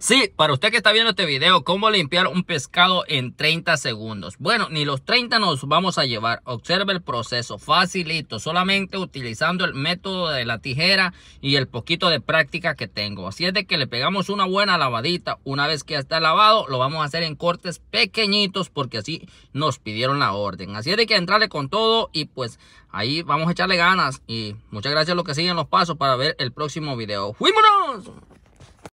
Sí, para usted que está viendo este video, cómo limpiar un pescado en 30 segundos. Bueno, ni los 30 nos vamos a llevar. Observe el proceso, facilito, solamente utilizando el método de la tijera y el poquito de práctica que tengo. Así es de que le pegamos una buena lavadita. Una vez que está lavado, lo vamos a hacer en cortes pequeñitos porque así nos pidieron la orden. Así es de que entrarle con todo y pues ahí vamos a echarle ganas. Y muchas gracias a los que siguen los pasos para ver el próximo video. ¡Fuímonos!